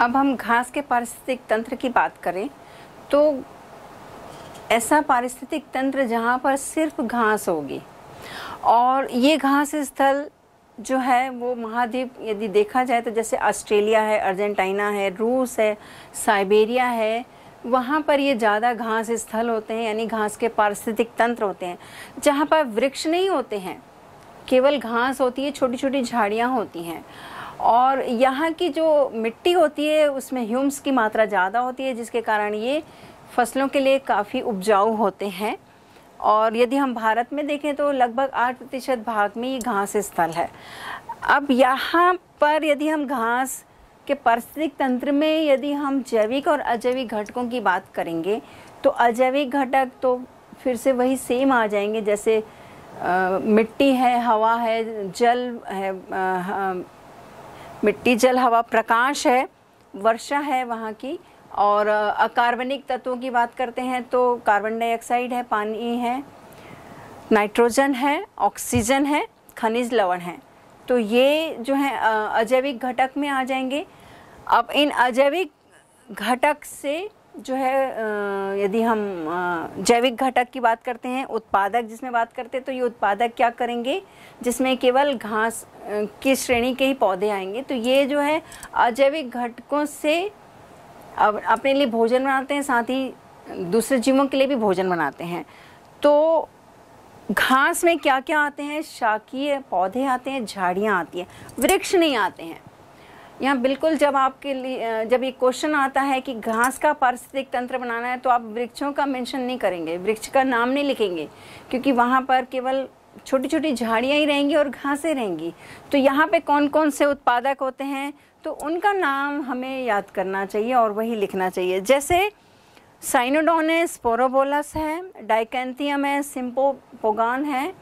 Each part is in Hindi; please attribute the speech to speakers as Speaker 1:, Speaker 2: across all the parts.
Speaker 1: अब हम घास के पारिस्थितिक तंत्र की बात करें तो ऐसा पारिस्थितिक तंत्र जहाँ पर सिर्फ घास होगी और ये घास स्थल जो है वो महाद्वीप यदि देखा जाए तो जैसे ऑस्ट्रेलिया है अर्जेंटीना है रूस है साइबेरिया है वहाँ पर ये ज़्यादा घास स्थल होते हैं यानी घास के पारिस्थितिक तंत्र होते हैं जहाँ पर वृक्ष नहीं होते हैं केवल घास होती है छोटी छोटी झाड़ियाँ होती हैं और यहाँ की जो मिट्टी होती है उसमें ह्यूम्स की मात्रा ज़्यादा होती है जिसके कारण ये फसलों के लिए काफ़ी उपजाऊ होते हैं और यदि हम भारत में देखें तो लगभग आठ प्रतिशत भाग में ये घास स्थल है अब यहाँ पर यदि हम घास के पारिस्थितिक तंत्र में यदि हम जैविक और अजैविक घटकों की बात करेंगे तो अजैविक घटक तो फिर से वही सेम आ जाएंगे जैसे आ, मिट्टी है हवा है जल है आ, मिट्टी जल हवा प्रकाश है वर्षा है वहाँ की और अकार्बनिक तत्वों की बात करते हैं तो कार्बन डाइऑक्साइड है पानी है नाइट्रोजन है ऑक्सीजन है खनिज लवण है तो ये जो है अजैविक घटक में आ जाएंगे अब इन अजैविक घटक से जो है यदि हम जैविक घटक की बात करते हैं उत्पादक जिसमें बात करते हैं तो ये उत्पादक क्या करेंगे जिसमें केवल घास की श्रेणी के ही पौधे आएंगे तो ये जो है अजैविक घटकों से अपने लिए भोजन बनाते हैं साथ ही दूसरे जीवों के लिए भी भोजन बनाते हैं तो घास में क्या क्या आते हैं शाकीय पौधे आते हैं झाड़ियाँ आती हैं वृक्ष नहीं आते हैं यहाँ बिल्कुल जब आपके लिए जब ये क्वेश्चन आता है कि घास का पारिस्थितिक तंत्र बनाना है तो आप वृक्षों का मेंशन नहीं करेंगे वृक्ष का नाम नहीं लिखेंगे क्योंकि वहाँ पर केवल छोटी छोटी झाड़ियाँ ही रहेंगी और घासें रहेंगी तो यहाँ पे कौन कौन से उत्पादक होते हैं तो उनका नाम हमें याद करना चाहिए और वही लिखना चाहिए जैसे साइनोडोन है स्पोरोबोलस है डाइकेंथियम है सिम्पोपोगान है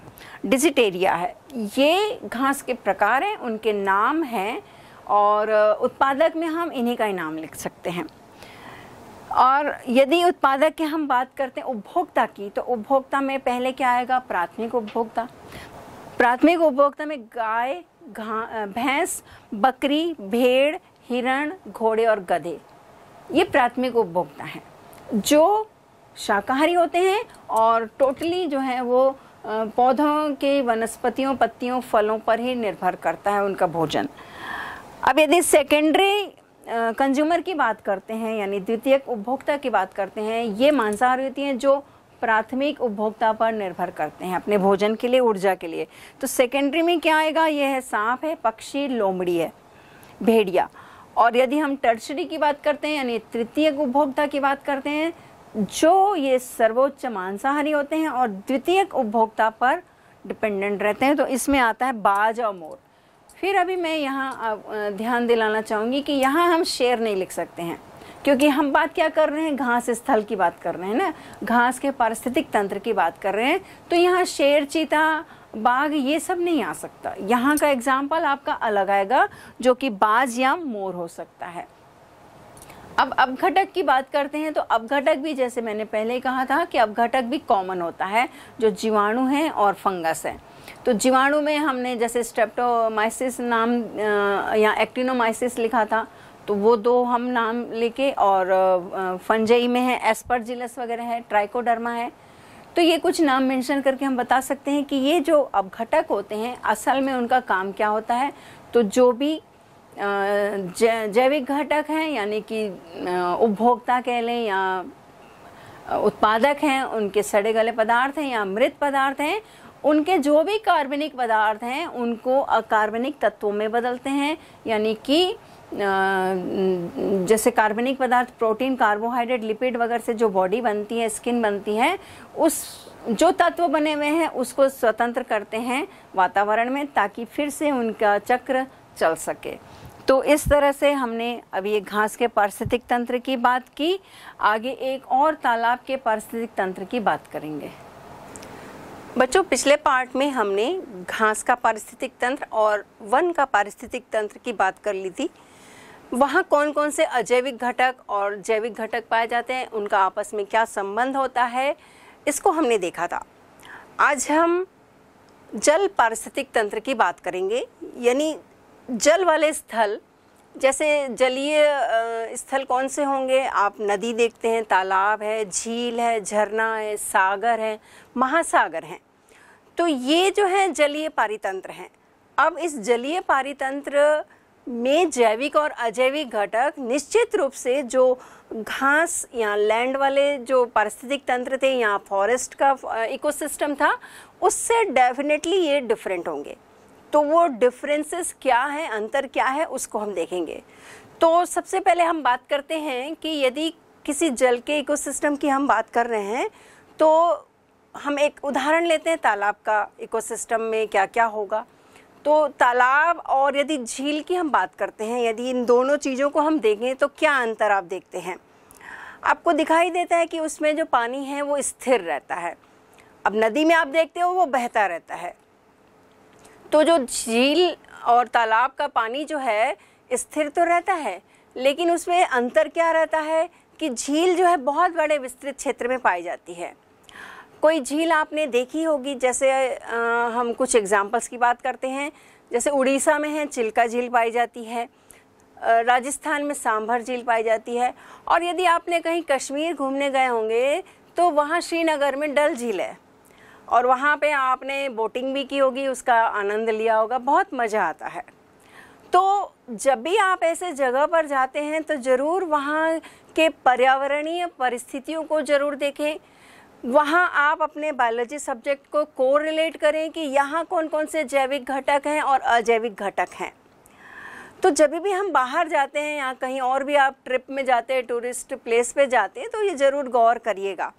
Speaker 1: डिजिटेरिया है ये घास के प्रकार हैं उनके नाम हैं और उत्पादक में हम इन्हीं का इनाम लिख सकते हैं और यदि उत्पादक की हम बात करते हैं उपभोक्ता की तो उपभोक्ता में पहले क्या आएगा प्राथमिक उपभोक्ता प्राथमिक उपभोक्ता में गाय भैंस बकरी भेड़ हिरण घोड़े और गधे ये प्राथमिक उपभोक्ता हैं जो शाकाहारी होते हैं और टोटली जो है वो पौधों के वनस्पतियों पत्तियों फलों पर ही निर्भर करता है उनका भोजन अब यदि सेकेंडरी कंज्यूमर की बात करते हैं यानी द्वितीयक उपभोक्ता की बात करते हैं ये मांसाहार होती हैं जो प्राथमिक उपभोक्ता पर निर्भर करते हैं अपने भोजन के लिए ऊर्जा के लिए तो सेकेंडरी में क्या आएगा ये है सांप है पक्षी लोमड़ी है भेड़िया और यदि हम टर्सरी की बात करते हैं यानी तृतीय उपभोक्ता की बात करते हैं जो ये सर्वोच्च मांसाहारी होते हैं और द्वितीयक उपभोक्ता पर डिपेंडेंट रहते हैं तो इसमें आता है बाज और मोर फिर अभी मैं यहाँ ध्यान दिलाना चाहूँगी कि यहाँ हम शेर नहीं लिख सकते हैं क्योंकि हम बात क्या कर रहे हैं घास स्थल की बात कर रहे हैं ना घास के पारिस्थितिक तंत्र की बात कर रहे हैं तो यहाँ शेर चीता बाघ ये सब नहीं आ सकता यहाँ का एग्जाम्पल आपका अलग आएगा जो कि बाज या मोर हो सकता है अब अपघटक की बात करते हैं तो अपघटक भी जैसे मैंने पहले ही कहा था कि अपघटक भी कॉमन होता है जो जीवाणु हैं और फंगस है तो जीवाणु में हमने जैसे स्ट्रेप्टोमाइसिस नाम या एक्टिनोमाइसिस लिखा था तो वो दो हम नाम लेके और फंजई में है एस्परजिलस वगैरह है ट्राइकोडर्मा है तो ये कुछ नाम मेंशन करके हम बता सकते हैं कि ये जो अब घटक होते हैं असल में उनका काम क्या होता है तो जो भी जैविक घटक हैं यानी कि उपभोक्ता कह लें या उत्पादक हैं उनके सड़े गले पदार्थ हैं या मृत पदार्थ हैं उनके जो भी कार्बनिक पदार्थ हैं उनको अकार्बनिक तत्वों में बदलते हैं यानी कि जैसे कार्बनिक पदार्थ प्रोटीन कार्बोहाइड्रेट लिपिड वगैरह से जो बॉडी बनती है स्किन बनती है उस जो तत्व बने हुए हैं उसको स्वतंत्र करते हैं वातावरण में ताकि फिर से उनका चक्र चल सके तो इस तरह से हमने अभी एक घास के पारिस्थितिक तंत्र की बात की आगे एक और तालाब के पारिस्थितिक तंत्र की बात करेंगे बच्चों पिछले पार्ट में हमने घास का पारिस्थितिक तंत्र और वन का पारिस्थितिक तंत्र की बात कर ली थी वहाँ कौन कौन से अजैविक घटक और जैविक घटक पाए जाते हैं उनका आपस में क्या संबंध होता है इसको हमने देखा था आज हम जल पारिस्थितिक तंत्र की बात करेंगे यानी जल वाले स्थल जैसे जलीय स्थल कौन से होंगे आप नदी देखते हैं तालाब है झील है झरना है सागर है महासागर हैं तो ये जो है जलीय पारितंत्र हैं अब इस जलीय पारितंत्र में जैविक और अजैविक घटक निश्चित रूप से जो घास या लैंड वाले जो पारिस्थितिक तंत्र थे या फॉरेस्ट का इकोसिस्टम था उससे डेफिनेटली ये डिफरेंट होंगे तो वो डिफरेंसेस क्या है अंतर क्या है उसको हम देखेंगे तो सबसे पहले हम बात करते हैं कि यदि किसी जल के इकोसिस्टम की हम बात कर रहे हैं तो हम एक उदाहरण लेते हैं तालाब का इकोसिस्टम में क्या क्या होगा तो तालाब और यदि झील की हम बात करते हैं यदि इन दोनों चीज़ों को हम देखें तो क्या अंतर आप देखते हैं आपको दिखाई देता है कि उसमें जो पानी है वो स्थिर रहता है अब नदी में आप देखते हो वो बहता रहता है तो जो झील और तालाब का पानी जो है स्थिर तो रहता है लेकिन उसमें अंतर क्या रहता है कि झील जो है बहुत बड़े विस्तृत क्षेत्र में पाई जाती है कोई झील आपने देखी होगी जैसे आ, हम कुछ एग्जाम्पल्स की बात करते हैं जैसे उड़ीसा में है चिल्का झील पाई जाती है राजस्थान में सांभर झील पाई जाती है और यदि आपने कहीं कश्मीर घूमने गए होंगे तो वहाँ श्रीनगर में डल झील है और वहाँ पे आपने बोटिंग भी की होगी उसका आनंद लिया होगा बहुत मज़ा आता है तो जब भी आप ऐसे जगह पर जाते हैं तो ज़रूर वहाँ के पर्यावरणीय परिस्थितियों को ज़रूर देखें वहाँ आप अपने बायोलॉजी सब्जेक्ट को कोरिलेट करें कि यहाँ कौन कौन से जैविक घटक हैं और अजैविक घटक हैं तो जब भी हम बाहर जाते हैं या कहीं और भी आप ट्रिप में जाते हैं टूरिस्ट प्लेस पे जाते हैं तो ये ज़रूर गौर करिएगा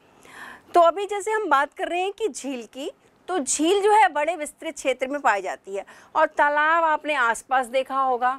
Speaker 1: तो अभी जैसे हम बात कर रहे हैं कि झील की तो झील जो है बड़े विस्तृत क्षेत्र में पाई जाती है और तालाब आपने आसपास देखा होगा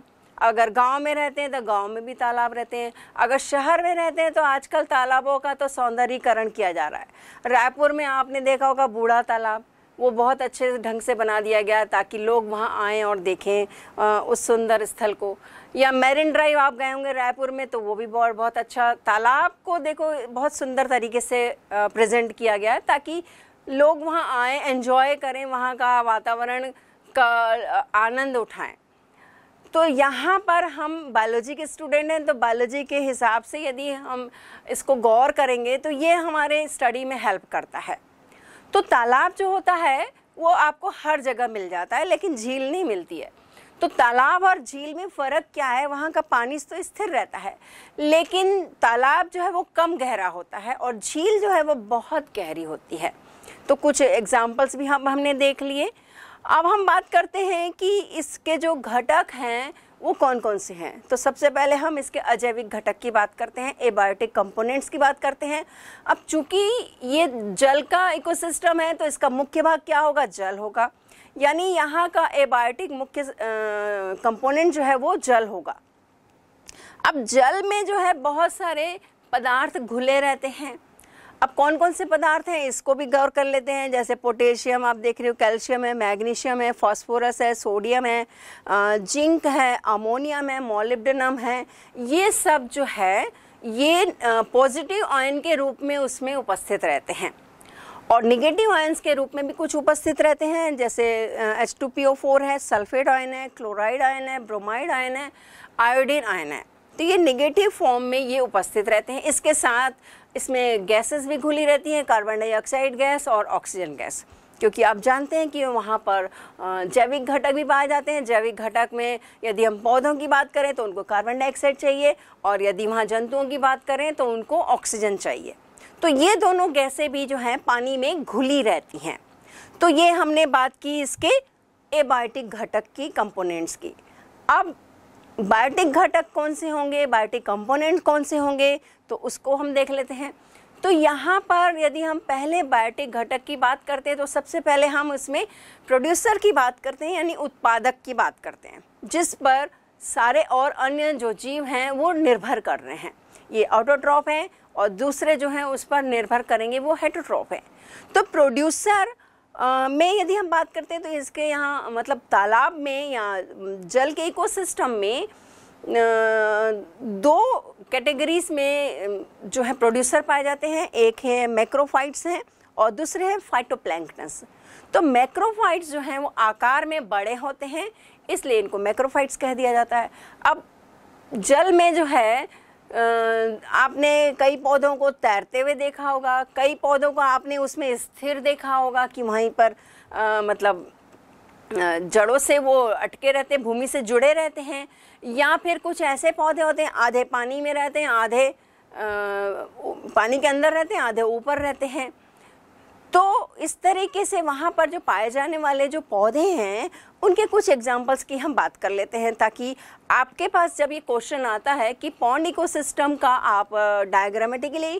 Speaker 1: अगर गांव में रहते हैं तो गांव में भी तालाब रहते हैं अगर शहर में रहते हैं तो आजकल तालाबों का तो सौंदर्यीकरण किया जा रहा है रायपुर में आपने देखा होगा बूढ़ा तालाब वो बहुत अच्छे ढंग से बना दिया गया ताकि लोग वहाँ आएँ और देखें उस सुंदर स्थल को या मेरिन ड्राइव आप गए होंगे रायपुर में तो वो भी बहुत बहुत अच्छा तालाब को देखो बहुत सुंदर तरीके से प्रेजेंट किया गया है ताकि लोग वहाँ आए एंजॉय करें वहाँ का वातावरण का आनंद उठाएं तो यहाँ पर हम बायोलॉजी के स्टूडेंट हैं तो बायोलॉजी के हिसाब से यदि हम इसको गौर करेंगे तो ये हमारे स्टडी में हेल्प करता है तो तालाब जो होता है वो आपको हर जगह मिल जाता है लेकिन झील नहीं मिलती है तो तालाब और झील में फ़र्क क्या है वहाँ का पानी तो स्थिर रहता है लेकिन तालाब जो है वो कम गहरा होता है और झील जो है वो बहुत गहरी होती है तो कुछ एग्जाम्पल्स भी हम हमने देख लिए अब हम बात करते हैं कि इसके जो घटक हैं वो कौन कौन से हैं तो सबसे पहले हम इसके अजैविक घटक की बात करते हैं एबायोटिक कंपोनेंट्स की बात करते हैं अब चूंकि ये जल का इकोसिस्टम है तो इसका मुख्य भाग क्या होगा जल होगा यानी यहाँ का एबायोटिक मुख्य कंपोनेंट जो है वो जल होगा अब जल में जो है बहुत सारे पदार्थ घुले रहते हैं अब कौन कौन से पदार्थ हैं इसको भी गौर कर लेते हैं जैसे पोटेशियम आप देख रहे हो कैल्शियम है मैग्नीशियम है फास्फोरस है सोडियम है जिंक है अमोनियम है मोलिब्डनम है ये सब जो है ये पॉजिटिव आयन के रूप में उसमें उपस्थित रहते हैं और निगेटिव आयन्स के रूप में भी कुछ उपस्थित रहते हैं जैसे H two P O four है सल्फेट आयन है क्लोराइड आयन है ब्रोमाइड आयन है आयोडीन आयन है तो ये निगेटिव फॉर्म में ये उपस्थित रहते हैं इसके साथ इसमें गैसेस भी घुली रहती हैं कार्बन डाइऑक्साइड गैस और ऑक्सीजन गैस क्योंकि आप जानते हैं कि वहाँ पर जैविक घटक भी पाए जाते हैं जैविक घटक में यदि हम पौधों की बात करें तो उनको कार्बन डाइऑक्साइड चाहिए और यदि वहाँ जंतुओं की बात करें तो उनको ऑक्सीजन चाहिए तो ये दोनों गैसें भी जो हैं पानी में घुली रहती हैं तो ये हमने बात की इसके एबायोटिक घटक की कंपोनेंट्स की अब बायोटिक घटक कौन से होंगे बायोटिक कंपोनेंट कौन से होंगे तो उसको हम देख लेते हैं तो यहाँ पर यदि हम पहले बायोटिक घटक की बात करते हैं तो सबसे पहले हम उसमें प्रोड्यूसर की बात करते हैं यानी उत्पादक की बात करते हैं जिस पर सारे और अन्य जो जीव हैं वो निर्भर कर रहे हैं ये ऑटोट्रॉप हैं और दूसरे जो हैं उस पर निर्भर करेंगे वो हेटोट्रॉप हैं तो प्रोड्यूसर में यदि हम बात करते हैं तो इसके यहाँ मतलब तालाब में या जल के इकोसिस्टम में दो कैटेगरीज में जो है प्रोड्यूसर पाए जाते हैं एक है मैक्रोफाइट्स हैं और दूसरे हैं फाइटोप्लैंकटन्स तो मैक्रोफाइट्स जो हैं वो आकार में बड़े होते हैं इसलिए इनको मैक्रोफाइट्स कह दिया जाता है अब जल में जो है आपने कई पौधों को तैरते हुए देखा होगा कई पौधों को आपने उसमें स्थिर देखा होगा कि वहीं पर आ, मतलब जड़ों से वो अटके रहते हैं भूमि से जुड़े रहते हैं या फिर कुछ ऐसे पौधे होते हैं आधे पानी में रहते हैं आधे आ, पानी के अंदर रहते हैं आधे ऊपर रहते हैं तो इस तरीके से वहाँ पर जो पाए जाने वाले जो पौधे हैं उनके कुछ एग्जाम्पल्स की हम बात कर लेते हैं ताकि आपके पास जब ये क्वेश्चन आता है कि पॉन्ड इकोसिस्टम का आप डायग्रामेटिकली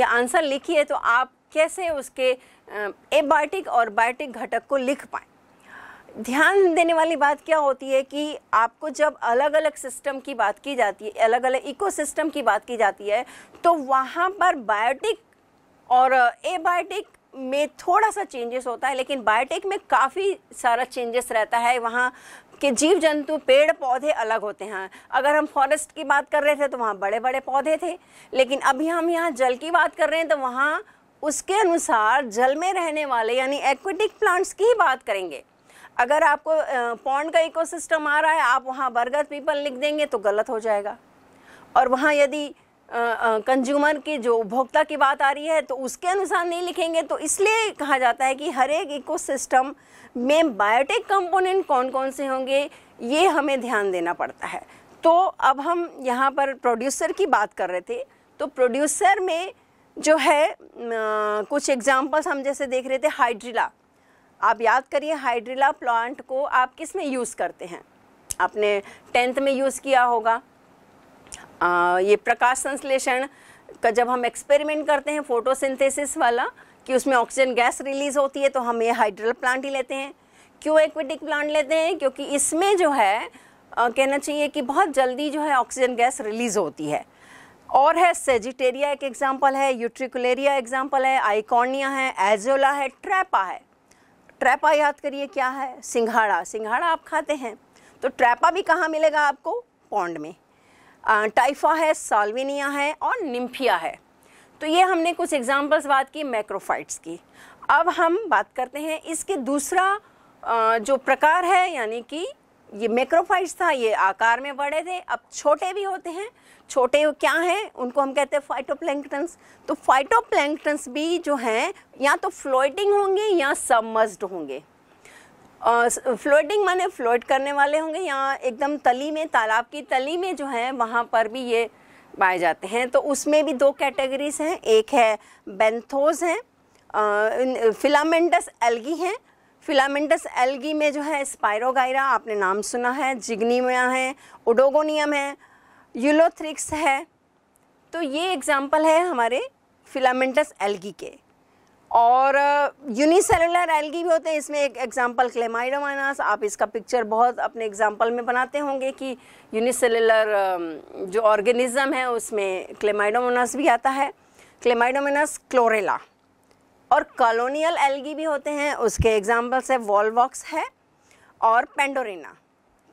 Speaker 1: या आंसर लिखिए तो आप कैसे उसके एबायोटिक और बायोटिक घटक को लिख पाए ध्यान देने वाली बात क्या होती है कि आपको जब अलग अलग सिस्टम की बात की जाती है अलग अलग इकोसिस्टम की बात की जाती है तो वहाँ पर बायोटिक और एबायोटिक में थोड़ा सा चेंजेस होता है लेकिन बायोटेक में काफ़ी सारा चेंजेस रहता है वहाँ के जीव जंतु पेड़ पौधे अलग होते हैं अगर हम फॉरेस्ट की बात कर रहे थे तो वहाँ बड़े बड़े पौधे थे लेकिन अभी हम यहाँ जल की बात कर रहे हैं तो वहाँ उसके अनुसार जल में रहने वाले यानी एक्वेटिक प्लांट्स की ही बात करेंगे अगर आपको पौंड का इकोसिस्टम आ रहा है आप वहाँ बरगद पीपल लिख देंगे तो गलत हो जाएगा और वहाँ यदि कंज्यूमर की जो उपभोक्ता की बात आ रही है तो उसके अनुसार नहीं लिखेंगे तो इसलिए कहा जाता है कि हर एक इकोसिस्टम में बायोटेक कंपोनेंट कौन कौन से होंगे ये हमें ध्यान देना पड़ता है तो अब हम यहाँ पर प्रोड्यूसर की बात कर रहे थे तो प्रोड्यूसर में जो है आ, कुछ एग्जाम्पल्स हम जैसे देख रहे थे हाइड्रिला आप याद करिए हाइड्रिला प्लांट को आप किस में यूज़ करते हैं आपने टेंथ में यूज़ किया होगा आ, ये प्रकाश संश्लेषण का जब हम एक्सपेरिमेंट करते हैं फोटोसिंथेसिस वाला कि उसमें ऑक्सीजन गैस रिलीज होती है तो हम ये हाइड्रल प्लांट ही लेते हैं क्यों एक्विटिक प्लांट लेते हैं क्योंकि इसमें जो है आ, कहना चाहिए कि बहुत जल्दी जो है ऑक्सीजन गैस रिलीज होती है और है सेजिटेरिया एक एग्जाम्पल है यूट्रिकुलेरिया एग्जाम्पल है आइकॉर्निया है एजोला है ट्रैपा है ट्रैपा याद करिए क्या है सिंघाड़ा सिंघाड़ा आप खाते हैं तो ट्रैपा भी कहाँ मिलेगा आपको पौंड में टाइफा है सालविनिया है और निम्फिया है तो ये हमने कुछ एग्जाम्पल्स बात की मैक्रोफाइट्स की अब हम बात करते हैं इसके दूसरा जो प्रकार है यानी कि ये मैक्रोफाइट्स था ये आकार में बड़े थे अब छोटे भी होते हैं छोटे क्या हैं उनको हम कहते हैं फाइटोप्लैंकटन्स तो फाइटोप्लैंकटन्स भी जो हैं या तो फ्लोटिंग होंगे या सबमर्ज होंगे फ्लोटिंग माने फ्लोट करने वाले होंगे यहाँ एकदम तली में तालाब की तली में जो है वहाँ पर भी ये पाए जाते हैं तो उसमें भी दो कैटेगरीज हैं एक है बेंथोज हैं फिलामेंटस एल्गी हैं फिलामेंटस एल्गी में जो है स्पायरोगायरा आपने नाम सुना है जिग्नीमिया है ओडोगोनियम है यूलोथ्रिक्स है तो ये एग्ज़ाम्पल है हमारे फिलामेंटस एल्गी के और यूनिसेलुलर एल्गी भी होते हैं इसमें एक एग्जांपल क्लेमाइडोमाइनास आप इसका पिक्चर बहुत अपने एग्जांपल में बनाते होंगे कि यूनिसेलुलर जो ऑर्गेनिज्म है उसमें क्लेमाइडोमोनास भी आता है क्लेमाइडोमाइनास क्लोरेला और कॉलोनियल एल्गी भी होते हैं उसके एग्जाम्पल्स है वॉलवॉक्स है और पेंडोरिना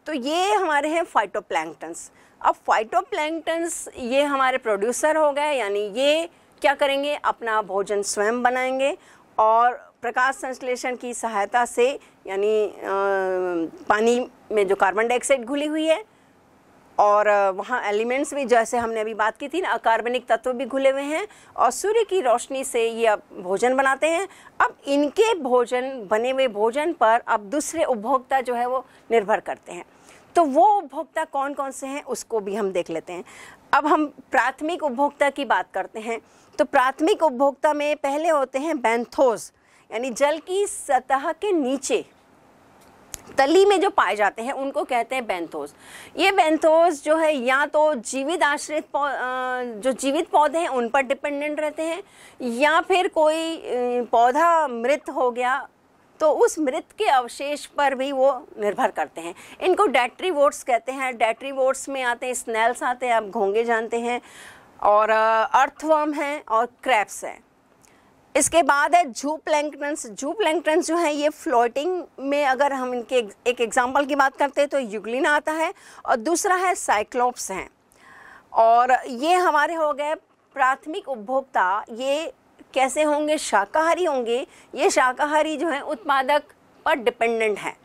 Speaker 1: तो ये हमारे हैं फाइटोप्लैंक्टन्स अब फाइटोप्लैंक्टन्स ये हमारे प्रोड्यूसर हो गए यानी ये क्या करेंगे अपना भोजन स्वयं बनाएंगे और प्रकाश संश्लेषण की सहायता से यानी पानी में जो कार्बन डाइऑक्साइड घुली हुई है और वहाँ एलिमेंट्स भी जैसे हमने अभी बात की थी ना अकार्बनिक तत्व भी घुले हुए हैं और सूर्य की रोशनी से ये अब भोजन बनाते हैं अब इनके भोजन बने हुए भोजन पर अब दूसरे उपभोक्ता जो है वो निर्भर करते हैं तो वो उपभोक्ता कौन कौन से हैं उसको भी हम देख लेते हैं अब हम प्राथमिक उपभोक्ता की बात करते हैं तो प्राथमिक उपभोक्ता में पहले होते हैं बैंथोस यानी जल की सतह के नीचे तली में जो पाए जाते हैं उनको कहते हैं बैंथोस ये बैंथोस जो है या तो जीवित आश्रित जो जीवित पौधे हैं उन पर डिपेंडेंट रहते हैं या फिर कोई पौधा मृत हो गया तो उस मृत के अवशेष पर भी वो निर्भर करते हैं इनको डैट्री वोट्स कहते हैं डेट्री वोट्स में आते हैं स्नेल्स आते हैं आप घोंगे जानते हैं और अर्थवर्म हैं और क्रैप्स हैं इसके बाद है जू प्लैंकटन्स जू प्लैंकटन्स जो है ये फ्लोटिंग में अगर हम इनके एक एग्जाम्पल की बात करते हैं तो युगलिना आता है और दूसरा है साइक्लोप्स हैं और ये हमारे हो गए प्राथमिक उपभोक्ता ये कैसे होंगे शाकाहारी होंगे ये शाकाहारी जो है उत्पादक पर डिपेंडेंट हैं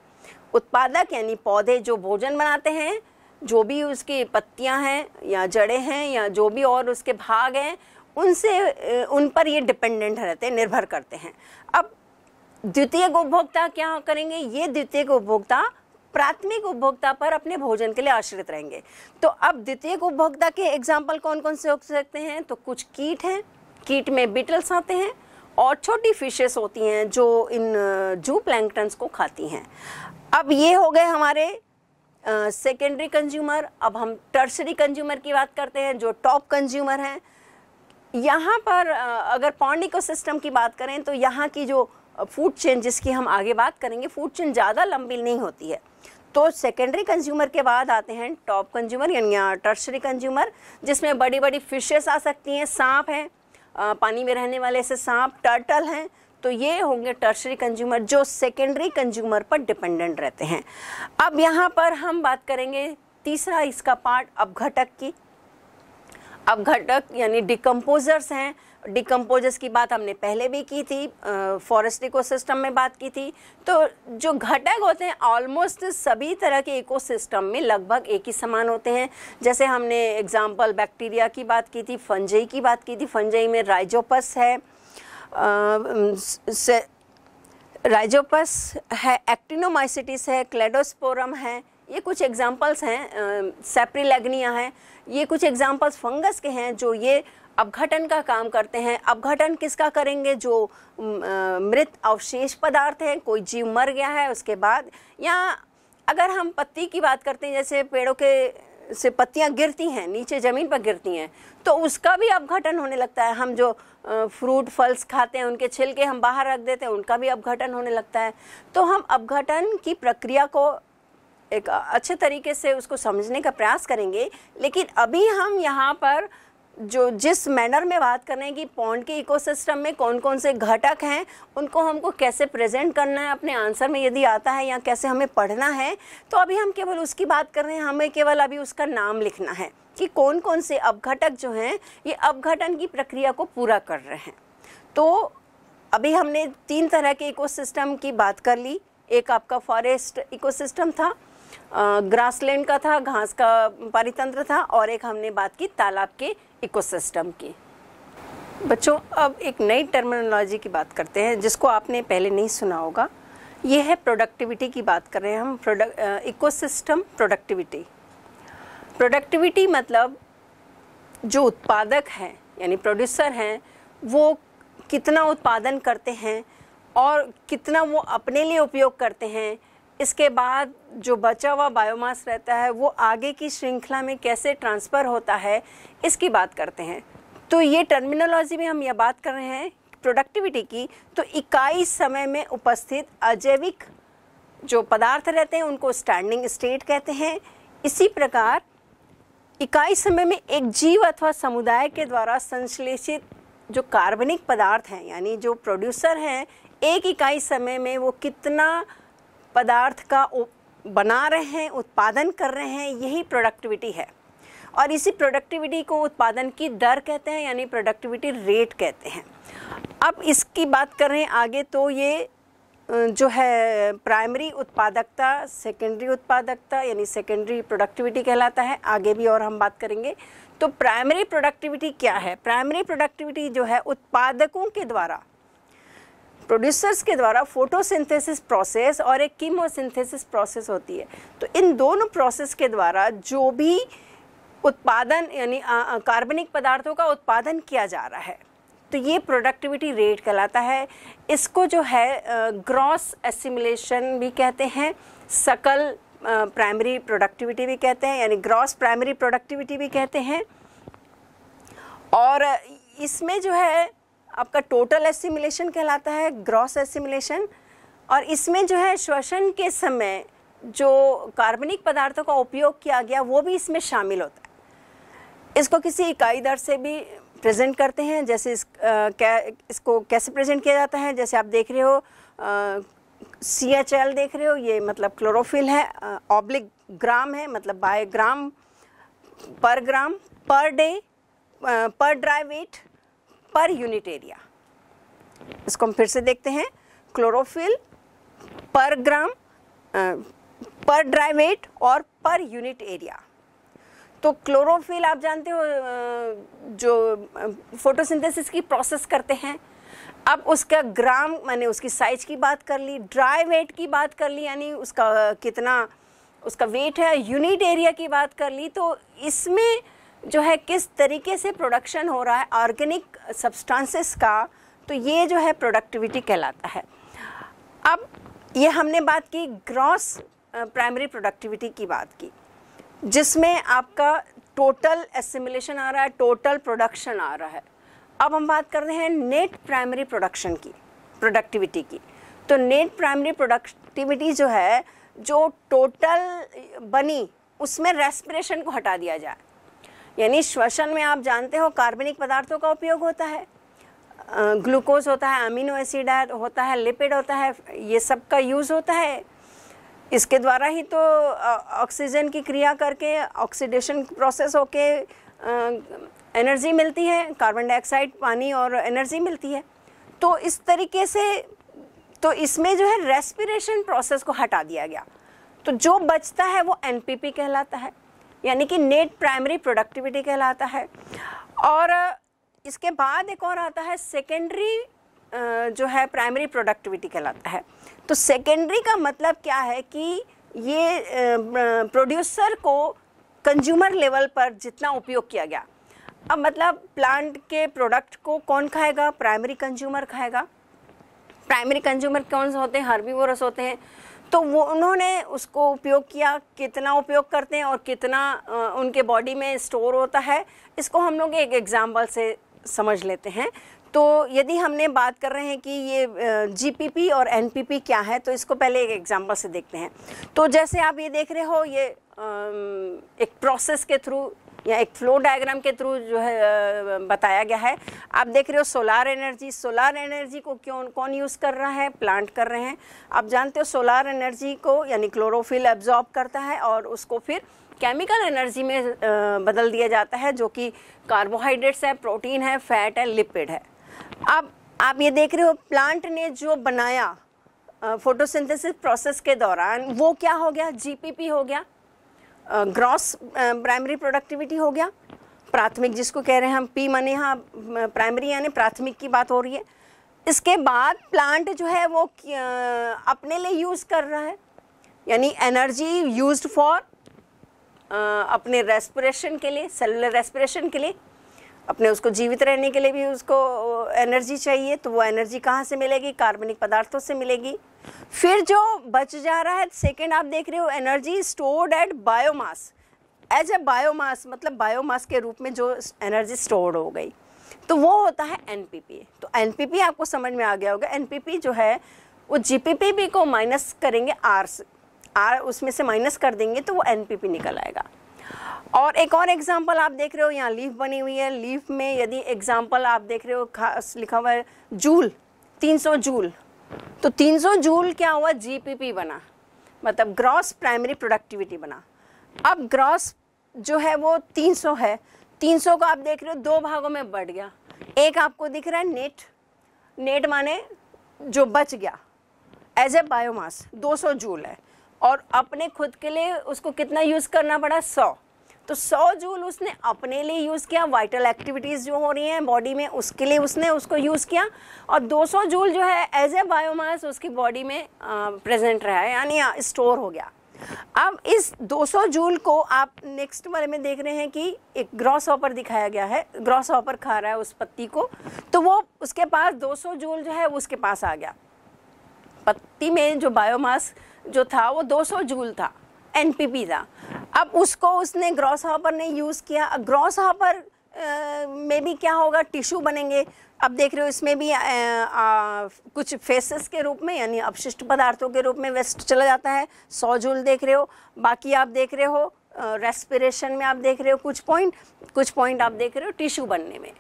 Speaker 1: उत्पादक यानी पौधे जो भोजन बनाते हैं जो भी उसकी पत्तियां हैं या जड़ें हैं या जो भी और उसके भाग हैं उनसे उन पर ये डिपेंडेंट रहते हैं निर्भर करते हैं अब द्वितीय उपभोक्ता क्या करेंगे ये द्वितीय उपभोक्ता प्राथमिक उपभोक्ता पर अपने भोजन के लिए आश्रित रहेंगे तो अब द्वितीय उपभोक्ता के एग्जाम्पल कौन कौन से हो सकते हैं तो कुछ कीट हैं कीट में बीटल्स आते हैं और छोटी फिशेस होती हैं जो इन जू प्लैंकटन्स को खाती हैं अब ये हो गए हमारे सेकेंडरी कंज्यूमर अब हम टर्सरी कंज्यूमर की बात करते हैं जो टॉप कंज्यूमर हैं यहाँ पर uh, अगर पॉन्ड इकोसिस्टम की बात करें तो यहाँ की जो फूड चेन जिसकी हम आगे बात करेंगे फूड चेन ज़्यादा लंबी नहीं होती है तो सेकेंडरी कंज्यूमर के बाद आते हैं टॉप कंज्यूमर यानी टर्सरी कंज्यूमर जिसमें बड़ी बड़ी फिशेस आ सकती हैं सांप हैं पानी में रहने वाले से सांप टर्टल हैं तो ये होंगे टर्सरी कंज्यूमर जो सेकेंडरी कंज्यूमर पर डिपेंडेंट रहते हैं अब यहाँ पर हम बात करेंगे तीसरा इसका पार्ट अपघटक की अपघटक यानी डिकम्पोजर्स हैं डिकम्पोजर्स की बात हमने पहले भी की थी फॉरेस्ट इकोसिस्टम में बात की थी तो जो घटक होते हैं ऑलमोस्ट सभी तरह के इकोसिस्टम में लगभग एक ही समान होते हैं जैसे हमने एग्जांपल बैक्टीरिया की बात की थी फंजई की बात की थी फंजई में राइजोपस है से राइजोपस है एक्टिनोमाइसिटिस है क्लेडोस्पोरम है ये कुछ एग्जांपल्स हैं सेप्रीलेग्निया है ये कुछ एग्जांपल्स फंगस के हैं जो ये अपघटन का काम करते हैं अपघटन किसका करेंगे जो मृत अवशेष पदार्थ हैं कोई जीव मर गया है उसके बाद या अगर हम पत्ती की बात करते हैं जैसे पेड़ों के से पत्तियां गिरती हैं नीचे ज़मीन पर गिरती हैं तो उसका भी अपघटन होने लगता है हम जो फ्रूट फल्स खाते हैं उनके छिलके हम बाहर रख देते हैं उनका भी अपघटन होने लगता है तो हम अपघटन की प्रक्रिया को एक अच्छे तरीके से उसको समझने का प्रयास करेंगे लेकिन अभी हम यहाँ पर जो जिस मैनर में बात कर रहे हैं कि पॉन्ड के इकोसिस्टम में कौन कौन से घटक हैं उनको हमको कैसे प्रेजेंट करना है अपने आंसर में यदि आता है या कैसे हमें पढ़ना है तो अभी हम केवल उसकी बात कर रहे हैं हमें केवल अभी उसका नाम लिखना है कि कौन कौन से अपघटक जो हैं ये अपघटन की प्रक्रिया को पूरा कर रहे हैं तो अभी हमने तीन तरह के इकोसिस्टम की बात कर ली एक आपका फॉरेस्ट इकोसिस्टम था ग्रासलैंड का था घास का पारितंत्र था और एक हमने बात की तालाब के इकोसिस्टम की बच्चों अब एक नई टर्मिनोलॉजी की बात करते हैं जिसको आपने पहले नहीं सुना होगा ये है प्रोडक्टिविटी की बात कर रहे हैं हम प्रोडक्ट इकोसिस्टम प्रोडक्टिविटी प्रोडक्टिविटी मतलब जो उत्पादक हैं यानी प्रोड्यूसर हैं वो कितना उत्पादन करते हैं और कितना वो अपने लिए उपयोग करते हैं इसके बाद जो बचा हुआ बायोमास रहता है वो आगे की श्रृंखला में कैसे ट्रांसफ़र होता है इसकी बात करते हैं तो ये टर्मिनोलॉजी में हम यह बात कर रहे हैं प्रोडक्टिविटी की तो इकाई समय में उपस्थित अजैविक जो पदार्थ रहते हैं उनको स्टैंडिंग स्टेट कहते हैं इसी प्रकार इकाई समय में एक जीव अथवा समुदाय के द्वारा संश्लेषित जो कार्बनिक पदार्थ हैं यानी जो प्रोड्यूसर हैं एक इकाई समय में वो कितना पदार्थ का बना रहे हैं उत्पादन कर रहे हैं यही प्रोडक्टिविटी है और इसी प्रोडक्टिविटी को उत्पादन की दर कहते हैं यानी प्रोडक्टिविटी रेट कहते हैं अब इसकी बात करें आगे तो ये जो है प्राइमरी उत्पादकता सेकेंडरी उत्पादकता यानी सेकेंडरी प्रोडक्टिविटी कहलाता है आगे भी और हम बात करेंगे तो प्राइमरी प्रोडक्टिविटी क्या है प्राइमरी प्रोडक्टिविटी जो है उत्पादकों के द्वारा प्रोड्यूसर्स के द्वारा फोटोसिंथेसिस प्रोसेस और एक कीमोसिंथेसिस प्रोसेस होती है तो इन दोनों प्रोसेस के द्वारा जो भी उत्पादन यानी कार्बनिक पदार्थों का उत्पादन किया जा रहा है तो ये प्रोडक्टिविटी रेट कहलाता है इसको जो है ग्रॉस एसिमुलेशन भी कहते हैं सकल प्राइमरी प्रोडक्टिविटी भी कहते हैं यानी ग्रॉस प्राइमरी प्रोडक्टिविटी भी कहते हैं और इसमें जो है आपका टोटल एसिमिलेशन कहलाता है ग्रॉस एसिमिलेशन और इसमें जो है श्वसन के समय जो कार्बनिक पदार्थों का उपयोग किया गया वो भी इसमें शामिल होता है इसको किसी इकाई दर से भी प्रेजेंट करते हैं जैसे इस, आ, कै, इसको कैसे प्रेजेंट किया जाता है जैसे आप देख रहे हो सी एच एल देख रहे हो ये मतलब क्लोरोफिल है ऑब्लिक ग्राम है मतलब बाय ग्राम पर ग्राम per day per dry weight per unit area इसको हम फिर से देखते हैं क्लोरोफिल पर ग्राम पर ड्राई वेट और पर यूनिट एरिया तो क्लोरोफिल आप जानते हो जो फोटोसिंथेसिस की प्रोसेस करते हैं अब उसका ग्राम मैंने उसकी साइज की बात कर ली ड्राई वेट की बात कर ली यानी उसका कितना उसका वेट है यूनिट एरिया की बात कर ली तो इसमें जो है किस तरीके से प्रोडक्शन हो रहा है ऑर्गेनिक सब्सटेंसेस का तो ये जो है प्रोडक्टिविटी कहलाता है अब ये हमने बात की ग्रॉस प्राइमरी प्रोडक्टिविटी की बात की जिसमें आपका टोटल एसिमुलेशन आ रहा है टोटल प्रोडक्शन आ रहा है अब हम बात कर रहे हैं नेट प्राइमरी प्रोडक्शन की प्रोडक्टिविटी की तो नेट प्राइमरी प्रोडक्टिविटी जो है जो टोटल बनी उसमें रेस्पिरेशन को हटा दिया जाए यानी श्वसन में आप जानते हो कार्बनिक पदार्थों का उपयोग होता है ग्लूकोज होता है अमीनो एसिड होता है लिपिड होता है ये सब का यूज़ होता है इसके द्वारा ही तो ऑक्सीजन की क्रिया करके ऑक्सीडेशन प्रोसेस होके एनर्जी मिलती है कार्बन डाइऑक्साइड पानी और एनर्जी मिलती है तो इस तरीके से तो इसमें जो है रेस्पिरेशन प्रोसेस को हटा दिया गया तो जो बचता है वो एनपीपी कहलाता है यानी कि नेट प्राइमरी प्रोडक्टिविटी कहलाता है और इसके बाद एक और आता है सेकेंडरी जो है प्राइमरी प्रोडक्टिविटी कहलाता है तो सेकेंडरी का मतलब क्या है कि ये प्रोड्यूसर को कंज्यूमर लेवल पर जितना उपयोग किया गया अब मतलब प्लांट के प्रोडक्ट को कौन खाएगा प्राइमरी कंज्यूमर खाएगा प्राइमरी कंज्यूमर कौन से होते हैं हर्बीवोरस होते हैं तो वो उन्होंने उसको उपयोग किया कितना उपयोग करते हैं और कितना उनके बॉडी में स्टोर होता है इसको हम लोग एक एग्ज़ाम्पल से समझ लेते हैं तो यदि हमने बात कर रहे हैं कि ये जीपीपी और एनपीपी क्या है तो इसको पहले एक एग्जांपल से देखते हैं तो जैसे आप ये देख रहे हो ये एक प्रोसेस के थ्रू या एक फ्लो डायग्राम के थ्रू जो है बताया गया है आप देख रहे हो सोलार एनर्जी सोलार एनर्जी को क्यों कौन यूज़ कर रहा है प्लांट कर रहे हैं आप जानते हो सोलार एनर्जी को यानी क्लोरोफिल एब्जॉर्ब करता है और उसको फिर केमिकल एनर्जी में बदल दिया जाता है जो कि कार्बोहाइड्रेट्स है प्रोटीन है फैट है लिपिड है अब आप ये देख रहे हो प्लांट ने जो बनाया फोटोसिंथेसिस प्रोसेस के दौरान वो क्या हो गया जीपीपी हो गया ग्रॉस प्राइमरी प्रोडक्टिविटी हो गया प्राथमिक जिसको कह रहे हैं हम पी माने यहाँ प्राइमरी यानी प्राथमिक की बात हो रही है इसके बाद प्लांट जो है वो अपने लिए यूज़ कर रहा है यानी एनर्जी यूज्ड फॉर अपने रेस्पिरेशन के लिए सेलुलर रेस्पिरेशन के लिए अपने उसको जीवित रहने के लिए भी उसको एनर्जी चाहिए तो वो एनर्जी कहाँ से मिलेगी कार्बनिक पदार्थों से मिलेगी फिर जो बच जा रहा है सेकेंड आप देख रहे हो energy stored at biomass as a biomass मतलब बायोमास के रूप में जो एनर्जी स्टोर हो गई तो वो होता है एन तो एन आपको समझ में आ गया होगा एन जो है वो जी को माइनस करेंगे आर से आर उसमें से माइनस कर देंगे तो वो एन निकल आएगा और एक और एग्जाम्पल आप देख रहे हो यहाँ लीफ बनी हुई है लीफ में यदि एग्जाम्पल आप देख रहे हो खास लिखा हुआ है जूल 300 जूल तो 300 जूल क्या हुआ जीपीपी बना मतलब ग्रॉस प्राइमरी प्रोडक्टिविटी बना अब ग्रॉस जो है वो 300 है 300 को आप देख रहे हो दो भागों में बढ़ गया एक आपको दिख रहा है नेट नेट माने जो बच गया एज ए बायोमास दो जूल है और अपने खुद के लिए उसको कितना यूज़ करना पड़ा सौ तो सौ जूल उसने अपने लिए यूज़ किया वाइटल एक्टिविटीज़ जो हो रही हैं बॉडी में उसके लिए उसने उसको यूज़ किया और 200 जूल जो है एज ए बायोमास उसकी बॉडी में प्रेजेंट रहा है यानी स्टोर हो गया अब इस 200 जूल को आप नेक्स्ट वाले में देख रहे हैं कि एक ग्रॉस ऑपर दिखाया गया है ग्रॉस ऑपर खा रहा है उस पत्ती को तो वो उसके पास 200 जूल जो है उसके पास आ गया पत्ती में जो बायोमास जो था वो 200 जूल था एनपीपी था अब उसको उसने ग्रॉस हॉपर ने यूज़ किया ग्रॉस हॉपर में भी क्या होगा टिश्यू बनेंगे अब देख रहे हो इसमें भी आ, आ, कुछ फेसेस के रूप में यानी अपशिष्ट पदार्थों के रूप में वेस्ट चला जाता है सौजूल देख रहे हो बाकी आप देख रहे हो रेस्पिरेशन में आप देख रहे हो कुछ पॉइंट कुछ पॉइंट आप देख रहे हो टिश्यू बनने में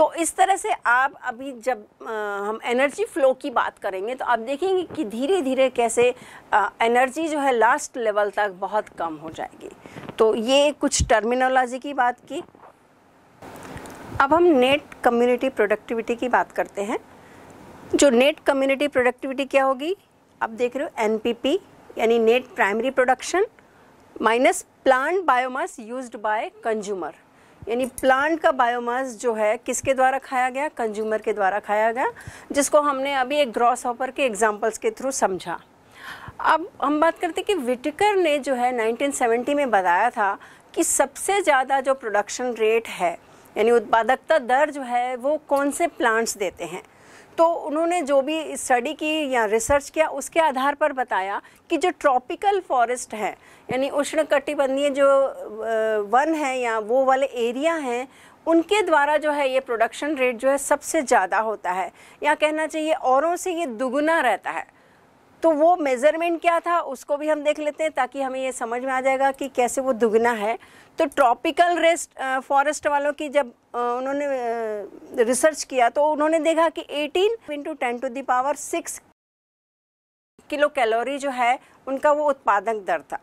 Speaker 1: तो इस तरह से आप अभी जब आ, हम एनर्जी फ्लो की बात करेंगे तो आप देखेंगे कि धीरे धीरे कैसे आ, एनर्जी जो है लास्ट लेवल तक बहुत कम हो जाएगी तो ये कुछ टर्मिनोलॉजी की बात की अब हम नेट कम्युनिटी प्रोडक्टिविटी की बात करते हैं जो नेट कम्युनिटी प्रोडक्टिविटी क्या होगी आप देख रहे हो एन यानी net primary production minus plant biomass used by consumer यानी प्लांट का बायोमास जो है किसके द्वारा खाया गया कंज्यूमर के द्वारा खाया गया जिसको हमने अभी एक ग्रॉस हॉपर के एग्जाम्पल्स के थ्रू समझा अब हम बात करते कि विटिकर ने जो है 1970 में बताया था कि सबसे ज़्यादा जो प्रोडक्शन रेट है यानी उत्पादकता दर जो है वो कौन से प्लांट्स देते हैं तो उन्होंने जो भी स्टडी की या रिसर्च किया उसके आधार पर बताया कि जो ट्रॉपिकल फॉरेस्ट हैं यानी उष्ण कटिबंधीय जो वन है या वो वाले एरिया हैं उनके द्वारा जो है ये प्रोडक्शन रेट जो है सबसे ज़्यादा होता है या कहना चाहिए औरों से ये दुगुना रहता है तो वो मेज़रमेंट क्या था उसको भी हम देख लेते हैं ताकि हमें ये समझ में आ जाएगा कि कैसे वो दुगना है तो ट्रॉपिकल रेस्ट फॉरेस्ट वालों की जब उन्होंने रिसर्च किया तो उन्होंने देखा कि 18 into ten to the power six kilo calorie जो है उनका वो उत्पादक दर था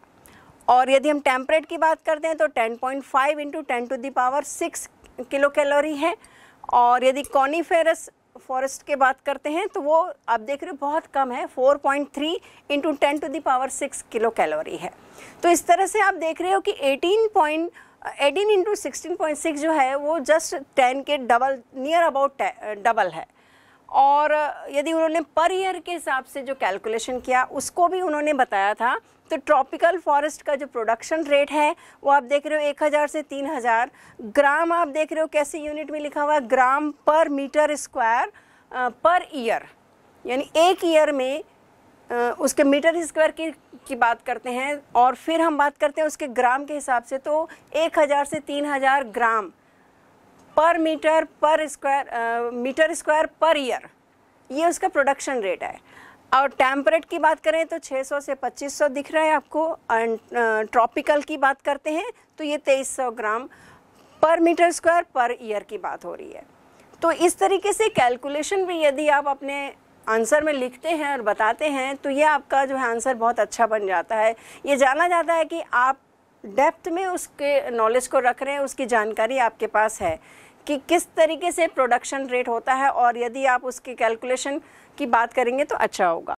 Speaker 1: और यदि हम टेम्परेट की बात करते हैं तो 10.5 point five into ten to the power six kilo calorie है और यदि कॉनीफेरस फॉरेस्ट के बात करते हैं तो वो आप देख रहे हो बहुत कम है 4.3 point three into ten to the power six kilo calorie है तो इस तरह से आप देख रहे हो कि 18 point eighteen into sixteen point six जो है वो जस्ट टेन के डबल नियर अबाउट डबल है और यदि उन्होंने पर ईयर के हिसाब से जो कैलकुलेशन किया उसको भी उन्होंने बताया था तो ट्रॉपिकल फॉरेस्ट का जो प्रोडक्शन रेट है वो आप देख रहे हो एक हज़ार से तीन हज़ार ग्राम आप देख रहे हो कैसे यूनिट में लिखा हुआ है ग्राम per metre square per year यानी एक ईयर में उसके मीटर स्क्वायर की की बात करते हैं और फिर हम बात करते हैं उसके ग्राम के हिसाब से तो एक हज़ार से तीन हज़ार ग्राम per metre per square metre square per year ये उसका प्रोडक्शन रेट है और टेम्परेट की बात करें तो 600 से 2500 दिख रहा है आपको एंड ट्रॉपिकल uh, की बात करते हैं तो ये 2300 ग्राम per metre square per year की बात हो रही है तो इस तरीके से कैलकुलेशन भी यदि आप अपने आंसर में लिखते हैं और बताते हैं तो ये आपका जो है आंसर बहुत अच्छा बन जाता है ये जाना जाता है कि आप डेप्थ में उसके नॉलेज को रख रहे हैं उसकी जानकारी आपके पास है कि किस तरीके से प्रोडक्शन रेट होता है और यदि आप उसकी कैलकुलेशन की बात करेंगे तो अच्छा होगा